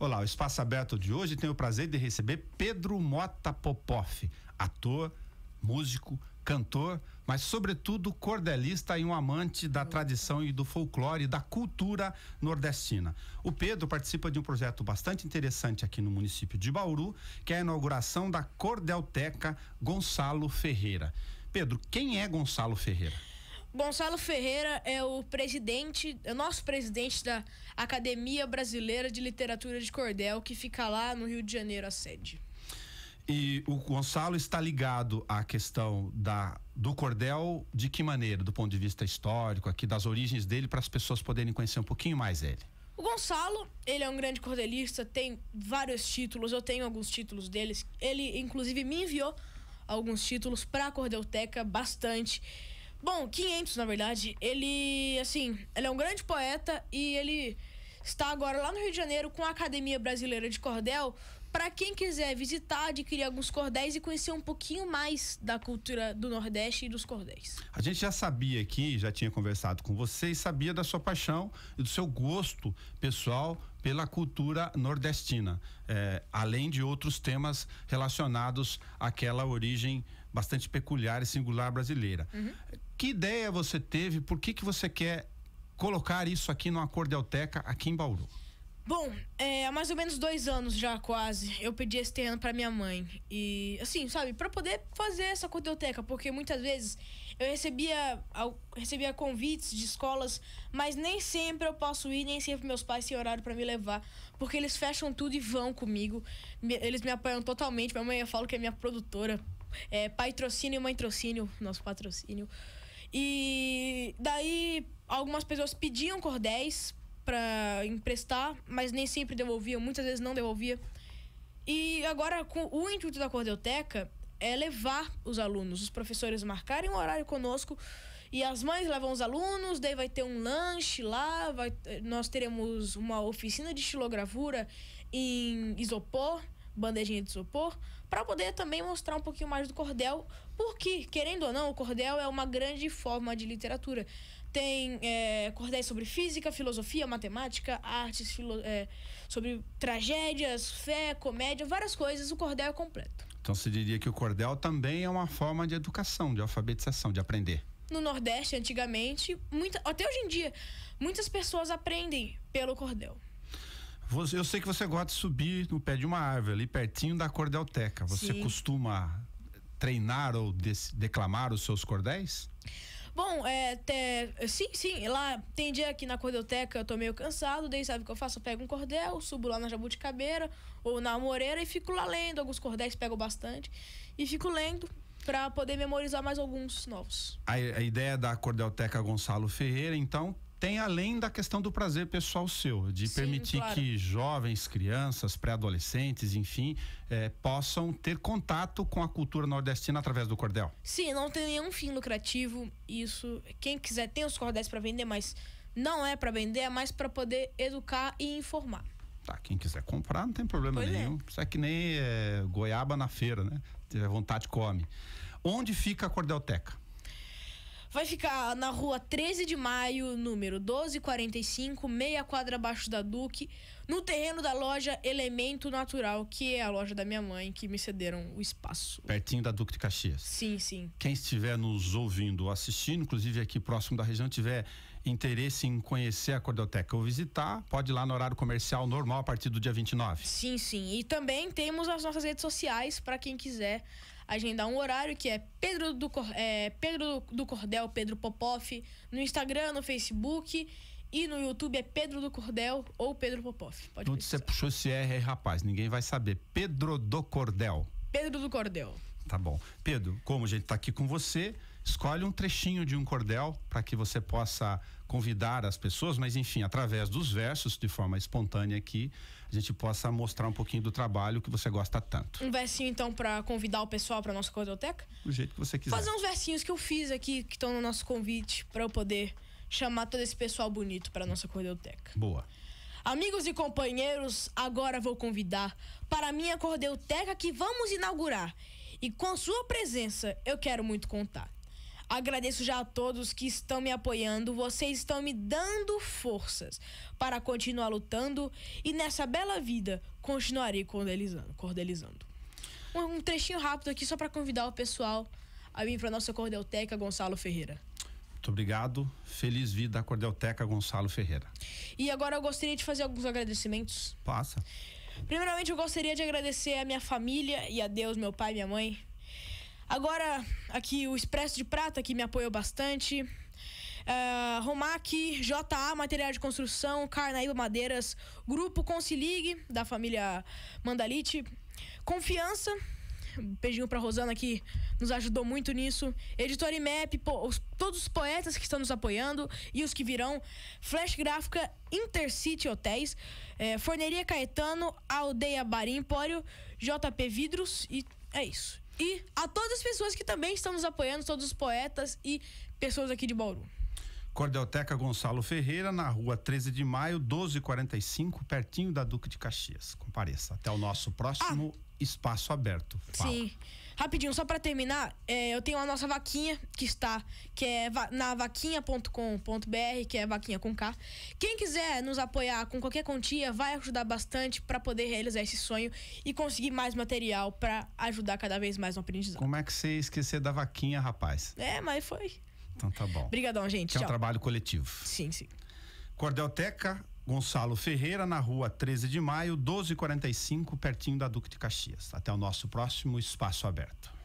Olá, o Espaço Aberto de hoje tem o prazer de receber Pedro Mota Popoff, ator, músico, cantor, mas sobretudo cordelista e um amante da uhum. tradição e do folclore, e da cultura nordestina. O Pedro participa de um projeto bastante interessante aqui no município de Bauru, que é a inauguração da Cordelteca Gonçalo Ferreira. Pedro, quem é Gonçalo Ferreira? Gonçalo Ferreira é o presidente, é o nosso presidente da Academia Brasileira de Literatura de Cordel, que fica lá no Rio de Janeiro a sede. E o Gonçalo está ligado à questão da, do cordel de que maneira, do ponto de vista histórico, aqui das origens dele, para as pessoas poderem conhecer um pouquinho mais ele. O Gonçalo, ele é um grande cordelista, tem vários títulos, eu tenho alguns títulos deles. Ele, inclusive, me enviou alguns títulos para a Cordelteca bastante. Bom, 500, na verdade, ele, assim, ele é um grande poeta e ele está agora lá no Rio de Janeiro com a Academia Brasileira de Cordel. Para quem quiser visitar, adquirir alguns cordéis e conhecer um pouquinho mais da cultura do Nordeste e dos cordéis. A gente já sabia aqui, já tinha conversado com você e sabia da sua paixão e do seu gosto pessoal pela cultura nordestina, eh, além de outros temas relacionados àquela origem bastante peculiar e singular brasileira. Uhum. Que ideia você teve? Por que, que você quer colocar isso aqui numa Acordeoteca aqui em Bauru? Bom, é, há mais ou menos dois anos já, quase, eu pedi esse terreno para minha mãe. E, assim, sabe, para poder fazer essa coteoteca, porque muitas vezes eu recebia, eu recebia convites de escolas, mas nem sempre eu posso ir, nem sempre meus pais têm horário para me levar, porque eles fecham tudo e vão comigo. eles me apoiam totalmente. Minha mãe eu falo que é minha produtora. É, pai e mãe trocínio, nosso patrocínio. E daí algumas pessoas pediam cordéis para emprestar, mas nem sempre devolviam, muitas vezes não devolvia. E agora com o intuito da Cordeoteca é levar os alunos, os professores marcarem um horário conosco e as mães levam os alunos, daí vai ter um lanche lá, vai, nós teremos uma oficina de estilogravura em isopor, bandejinha de isopor, para poder também mostrar um pouquinho mais do cordel, porque, querendo ou não, o cordel é uma grande forma de literatura. Tem é, cordéis sobre física, filosofia, matemática, artes, filo é, sobre tragédias, fé, comédia, várias coisas. O cordel é completo. Então se diria que o cordel também é uma forma de educação, de alfabetização, de aprender no Nordeste antigamente, muita, até hoje em dia, muitas pessoas aprendem pelo cordel. Você, eu sei que você gosta de subir no pé de uma árvore, ali pertinho da cordelteca. Você Sim. costuma treinar ou declamar os seus cordéis? Bom, é, sim, sim, lá tem dia aqui na cordelteca eu tô meio cansado, daí sabe o que eu faço? Eu pego um cordel, subo lá na jabuticabeira ou na moreira e fico lá lendo. Alguns cordéis pego bastante e fico lendo para poder memorizar mais alguns novos. A, a ideia da cordelteca Gonçalo Ferreira, então, tem além da questão do prazer pessoal seu, de Sim, permitir claro. que jovens, crianças, pré-adolescentes, enfim, eh, possam ter contato com a cultura nordestina através do cordel. Sim, não tem nenhum fim lucrativo. Isso, quem quiser tem os cordéis para vender, mas não é para vender, é mais para poder educar e informar. Tá, quem quiser comprar não tem problema pois é. nenhum. É. Isso é que nem é, goiaba na feira, né? Se tiver vontade, come. Onde fica a cordelteca? Vai ficar na rua 13 de maio, número 1245, meia quadra abaixo da Duque, no terreno da loja Elemento Natural, que é a loja da minha mãe, que me cederam o espaço. Pertinho da Duque de Caxias. Sim, sim. Quem estiver nos ouvindo, assistindo, inclusive aqui próximo da região, tiver interesse em conhecer a Cordoteca ou visitar, pode ir lá no horário comercial normal a partir do dia 29. Sim, sim. E também temos as nossas redes sociais para quem quiser agendar um horário que é Pedro do, é, Pedro do Cordel, Pedro Popoff, no Instagram, no Facebook. E no YouTube é Pedro do Cordel ou Pedro Popoff. Pode Tudo você puxou esse R aí, rapaz. Ninguém vai saber. Pedro do Cordel. Pedro do Cordel. Tá bom. Pedro, como a gente está aqui com você, escolhe um trechinho de um cordel para que você possa convidar as pessoas, mas enfim, através dos versos, de forma espontânea aqui, a gente possa mostrar um pouquinho do trabalho que você gosta tanto. Um versinho então para convidar o pessoal para nossa cordoteca? Do jeito que você quiser. Fazer uns versinhos que eu fiz aqui que estão no nosso convite para eu poder chamar todo esse pessoal bonito para nossa cordoteca. Boa. Amigos e companheiros, agora vou convidar para a minha cordelteca que vamos inaugurar. E com sua presença, eu quero muito contar. Agradeço já a todos que estão me apoiando, vocês estão me dando forças para continuar lutando e nessa bela vida continuarei cordelizando. cordelizando. Um, trechinho rápido aqui só para convidar o pessoal a vir para nossa Cordelteca Gonçalo Ferreira. Muito obrigado. Feliz vida, Cordelteca Gonçalo Ferreira. E agora eu gostaria de fazer alguns agradecimentos. Passa. Primeiramente, eu gostaria de agradecer a minha família e a Deus, meu pai e minha mãe. Agora, aqui o Expresso de Prata, que me apoiou bastante. Uh, Romac, JA Material de Construção, Carnaíba Madeiras, Grupo Consilig, da família Mandalite. Confiança, beijinho pra Rosana que nos ajudou muito nisso. Editora Map todos os poetas que estão nos apoiando e os que virão. Flash Gráfica, Intercity Hotéis, eh, Forneria Caetano, Aldeia Bar Empório, JP Vidros e é isso. E a todas as pessoas que também estão nos apoiando, todos os poetas e pessoas aqui de Bauru. Cordelteca Gonçalo Ferreira, na rua 13 de maio, 1245, pertinho da Duque de Caxias. Compareça. Até o nosso próximo ah. espaço aberto. Sim. Rapidinho, só para terminar, é, eu tenho a nossa vaquinha que está, que é va na vaquinha.com.br, que é vaquinha com K. Quem quiser nos apoiar com qualquer quantia, vai ajudar bastante para poder realizar esse sonho e conseguir mais material para ajudar cada vez mais no aprendizado. Como é que você esqueceu da vaquinha, rapaz? É, mas foi. Então tá bom. Obrigadão, gente. Que é um trabalho coletivo. Sim, sim. Cordelteca Gonçalo Ferreira, na rua 13 de maio, 1245, pertinho da Duque de Caxias. Até o nosso próximo espaço aberto.